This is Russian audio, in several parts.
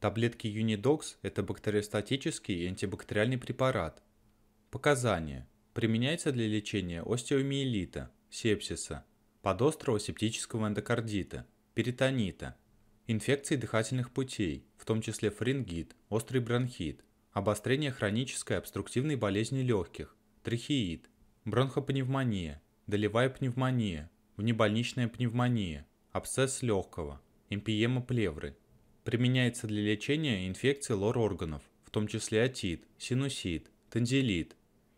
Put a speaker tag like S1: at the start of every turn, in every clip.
S1: Таблетки Юнидокс – это бактериостатический и антибактериальный препарат. Показания. Применяется для лечения остеомиелита, сепсиса, подострого септического эндокардита, перитонита, инфекций дыхательных путей, в том числе фарингит, острый бронхит, обострение хронической обструктивной болезни легких, трахеит, бронхопневмония, долевая пневмония, внебольничная пневмония, абсцесс легкого, эмпиема плевры – Применяется для лечения инфекций лор-органов, в том числе отит, синусит, танзелит,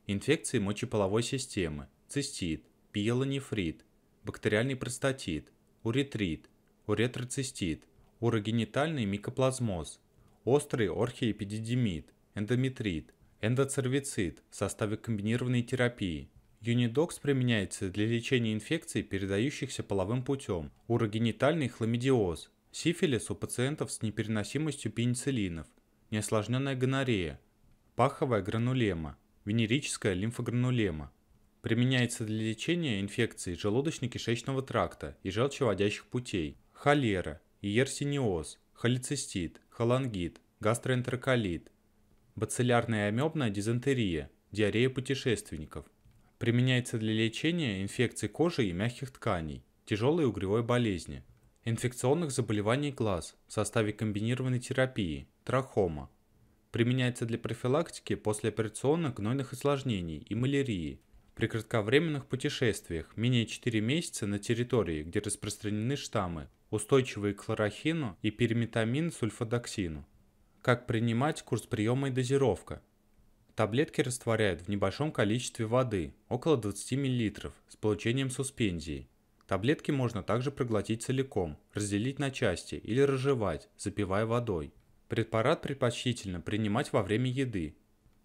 S1: инфекции мочеполовой системы, цистит, пиелонефрит, бактериальный простатит, уретрит, уретроцистит, урогенитальный микоплазмоз, острый орхиэпидидимит, эндометрит, эндоцервицит в составе комбинированной терапии. Юнидокс применяется для лечения инфекций, передающихся половым путем, урогенитальный хламидиоз, Сифилис у пациентов с непереносимостью пенициллинов, неосложненная гонорея, паховая гранулема, венерическая лимфогранулема. Применяется для лечения инфекций желудочно-кишечного тракта и желчеводящих путей, холера, иерсиниоз, холецистит, холангит, гастроэнтероколит, бациллярная амебная дизентерия, диарея путешественников. Применяется для лечения инфекций кожи и мягких тканей, тяжелой угревой болезни, инфекционных заболеваний глаз в составе комбинированной терапии, трахома. Применяется для профилактики послеоперационных гнойных осложнений и малярии при кратковременных путешествиях менее 4 месяца на территории, где распространены штаммы, устойчивые к хлорохину и периметамин сульфадоксину. Как принимать курс приема и дозировка? Таблетки растворяют в небольшом количестве воды, около 20 мл, с получением суспензии – Таблетки можно также проглотить целиком, разделить на части или разжевать, запивая водой. Препарат предпочтительно принимать во время еды.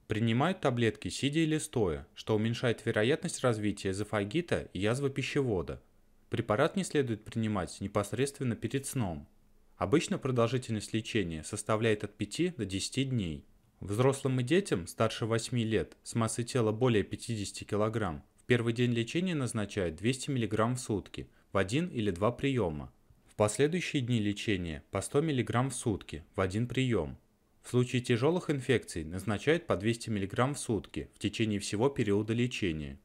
S1: Принимают таблетки сидя или стоя, что уменьшает вероятность развития эзофагита и язвы пищевода. Препарат не следует принимать непосредственно перед сном. Обычно продолжительность лечения составляет от 5 до 10 дней. Взрослым и детям старше 8 лет с массой тела более 50 кг первый день лечения назначают 200 мг в сутки в один или два приема. В последующие дни лечения по 100 мг в сутки в один прием. В случае тяжелых инфекций назначают по 200 мг в сутки в течение всего периода лечения.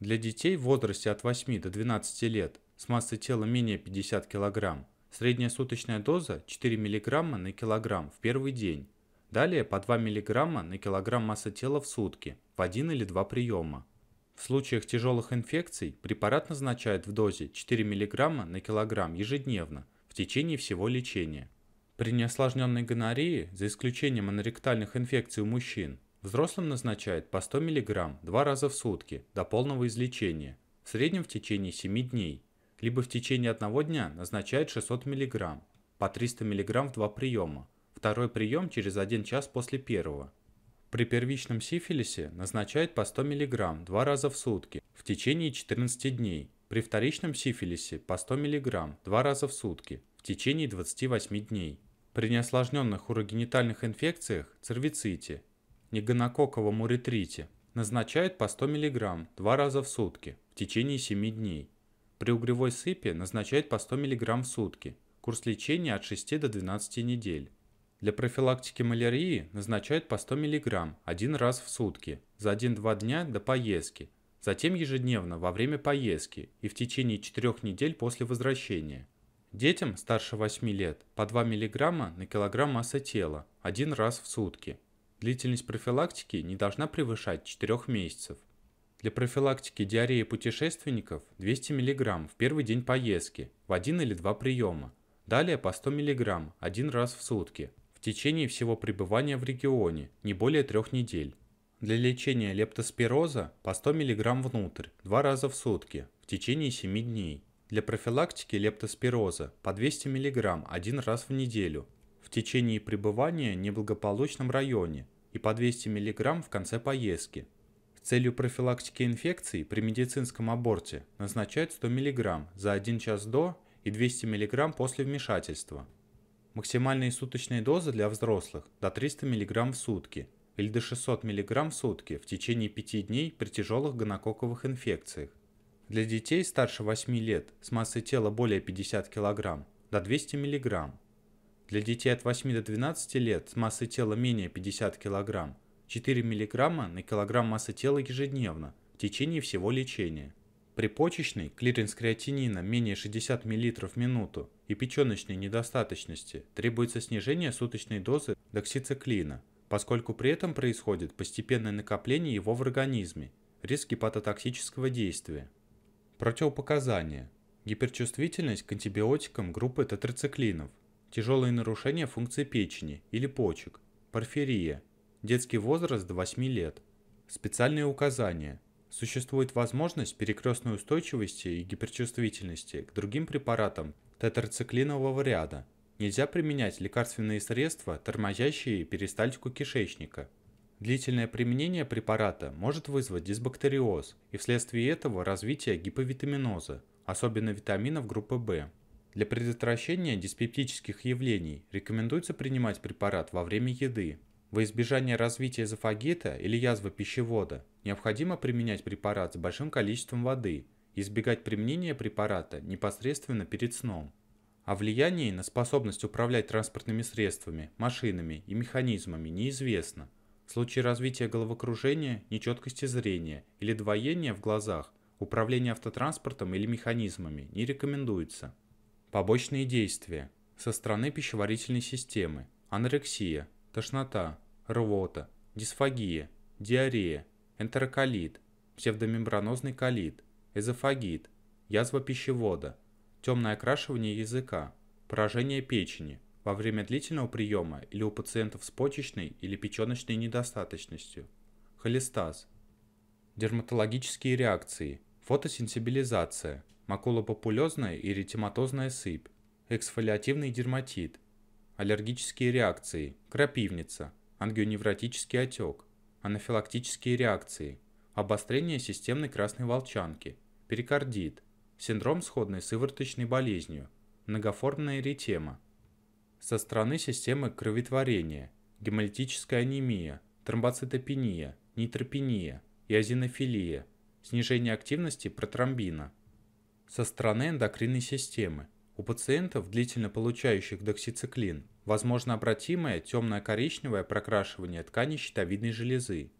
S1: Для детей в возрасте от 8 до 12 лет с массой тела менее 50 кг средняя суточная доза 4 мг на килограмм в первый день. Далее по 2 мг на килограмм массы тела в сутки в один или два приема. В случаях тяжелых инфекций препарат назначают в дозе 4 мг на килограмм ежедневно в течение всего лечения. При неосложненной гонорее, за исключением анаректальных инфекций у мужчин, взрослым назначают по 100 мг два раза в сутки до полного излечения, в среднем в течение 7 дней, либо в течение одного дня назначают 600 мг, по 300 мг в два приема, второй прием через один час после первого – при первичном сифилисе назначают по 100 мг два раза в сутки в течение 14 дней. При вторичном сифилисе по 100 мг два раза в сутки в течение 28 дней. При неосложненных урогенитальных инфекциях, цервиците, негонококковом уретрите назначают по 100 мг два раза в сутки в течение 7 дней. При угревой сыпи назначают по 100 мг в сутки. Курс лечения от 6 до 12 недель. Для профилактики малярии назначают по 100 мг один раз в сутки, за 1-2 дня до поездки, затем ежедневно во время поездки и в течение 4 недель после возвращения. Детям старше 8 лет по 2 мг на килограмм массы тела один раз в сутки. Длительность профилактики не должна превышать 4 месяцев. Для профилактики диареи путешественников 200 мг в первый день поездки в один или два приема. Далее по 100 мг один раз в сутки течение всего пребывания в регионе, не более трех недель. Для лечения лептоспироза по 100 мг внутрь, два раза в сутки, в течение 7 дней. Для профилактики лептоспироза по 200 мг один раз в неделю, в течение пребывания в неблагополучном районе и по 200 мг в конце поездки, с целью профилактики инфекций при медицинском аборте назначают 100 мг за 1 час до и 200 мг после вмешательства. Максимальные суточные дозы для взрослых – до 300 мг в сутки или до 600 мг в сутки в течение 5 дней при тяжелых гонококковых инфекциях. Для детей старше 8 лет с массой тела более 50 кг – до 200 мг. Для детей от 8 до 12 лет с массой тела менее 50 кг – 4 мг на килограмм массы тела ежедневно в течение всего лечения. При почечной клиренс креатинина менее 60 мл в минуту и печеночной недостаточности требуется снижение суточной дозы доксициклина, поскольку при этом происходит постепенное накопление его в организме, риск гепатотоксического действия. Противопоказания. Гиперчувствительность к антибиотикам группы тетрациклинов, тяжелые нарушения функции печени или почек, порфирия, детский возраст до 8 лет. Специальные указания – Существует возможность перекрестной устойчивости и гиперчувствительности к другим препаратам тетрациклинового ряда. Нельзя применять лекарственные средства, тормозящие перистальтику кишечника. Длительное применение препарата может вызвать дисбактериоз и вследствие этого развитие гиповитаминоза, особенно витаминов группы В. Для предотвращения диспептических явлений рекомендуется принимать препарат во время еды во избежание развития эзофагита или язвы пищевода необходимо применять препарат с большим количеством воды, избегать применения препарата непосредственно перед сном. О влиянии на способность управлять транспортными средствами, машинами и механизмами неизвестно. В случае развития головокружения, нечеткости зрения или двоения в глазах управление автотранспортом или механизмами не рекомендуется. Побочные действия. Со стороны пищеварительной системы. Анорексия, тошнота, рвота, дисфагия, диарея, энтероколит, псевдомембранозный колит, эзофагит, язва пищевода, темное окрашивание языка, поражение печени во время длительного приема или у пациентов с почечной или печеночной недостаточностью, холестаз, дерматологические реакции, фотосенсибилизация, макулопопулезная и ретиматозная сыпь, эксфолиативный дерматит, аллергические реакции, крапивница – ангионевротический отек, анафилактические реакции, обострение системной красной волчанки, перикардит, синдром сходный с иворточной болезнью, многоформная эритема. Со стороны системы кроветворения, гемолитическая анемия, тромбоцитопения, нейтропения и азинофилия, снижение активности протромбина. Со стороны эндокринной системы, у пациентов, длительно получающих доксициклин, Возможно обратимое темно-коричневое прокрашивание ткани щитовидной железы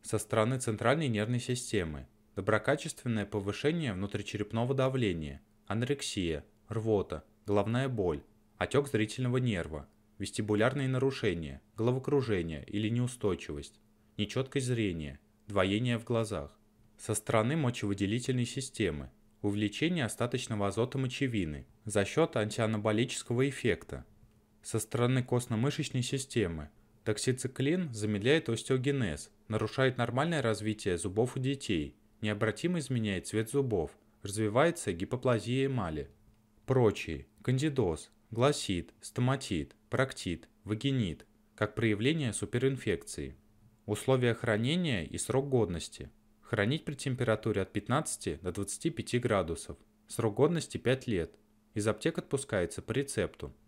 S1: со стороны центральной нервной системы, доброкачественное повышение внутричерепного давления, анорексия, рвота, головная боль, отек зрительного нерва, вестибулярные нарушения, головокружение или неустойчивость, нечеткость зрения, двоение в глазах. Со стороны мочевыделительной системы, увеличение остаточного азота мочевины за счет антианаболического эффекта, со стороны костно-мышечной системы. Токсициклин замедляет остеогенез, нарушает нормальное развитие зубов у детей, необратимо изменяет цвет зубов, развивается гипоплазия эмали. Прочие – кандидоз, гласит, стоматит, проктит, вагинит, как проявление суперинфекции. Условия хранения и срок годности. Хранить при температуре от 15 до 25 градусов. Срок годности 5 лет. Из аптек отпускается по рецепту.